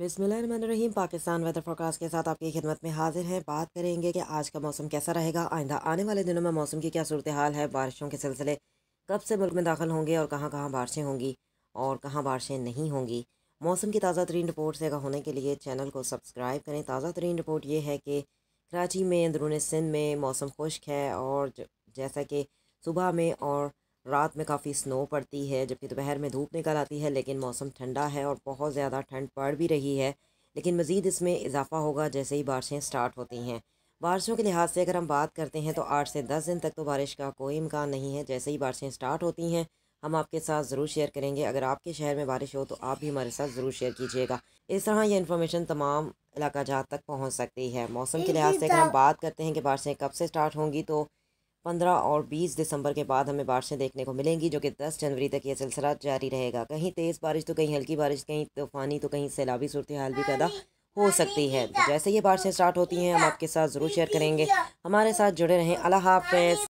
बिसमीम Pakistan weather forecast के साथ आपकी खिदमत में हाजिर हैं बात करेंगे कि आज का मौसम कैसा रहेगा आइंदा आने वाले दिनों में मौसम की क्या सूरत हाल है बारिशों के सिलसिले कब से मुल्क में दाखिल होंगे और कहाँ कहाँ बारिशें होंगी और कहाँ बारिशें नहीं होंगी मौसम की ताज़ा तरीन रिपोर्ट से आगा होने के लिए चैनल को सब्सक्राइब करें ताज़ा तरीन रिपोर्ट ये है कि कराची में अंदरून सिंध में मौसम खुश्क है और जैसा कि सुबह में और रात में काफ़ी स्नो पड़ती है जबकि दोपहर में धूप निकल आती है लेकिन मौसम ठंडा है और बहुत ज़्यादा ठंड पड़ भी रही है लेकिन मज़ीद इसमें इजाफा होगा जैसे ही बारिशें स्टार्ट होती हैं बारिशों के लिहाज से अगर हम बात करते हैं तो आठ से दस दिन तक तो बारिश का कोई इम्कान नहीं है जैसे ही बारिशें स्टार्ट होती हैं हम आपके साथ ज़रूर शेयर करेंगे अगर आपके शहर में बारिश हो तो आप भी हमारे साथ ज़रूर शेयर कीजिएगा इस तरह ये इन्फॉर्मेशन तमाम इलाका जहाँ तक पहुँच सकती है मौसम के लिहाज से अगर हम बात करते हैं कि बारिशें कब से स्टार्ट होंगी तो पंद्रह और बीस दिसंबर के बाद हमें बारिशें देखने को मिलेंगी जो कि दस जनवरी तक ये सिलसिला जारी रहेगा कहीं तेज़ बारिश तो कहीं हल्की बारिश कहीं तूफानी तो कहीं सैलाबी सूरत हाल भी पैदा हो सकती है तो जैसे ये बारिशें स्टार्ट होती हैं हम आपके साथ ज़रूर शेयर करेंगे हमारे साथ जुड़े रहें अल्लाह हाफ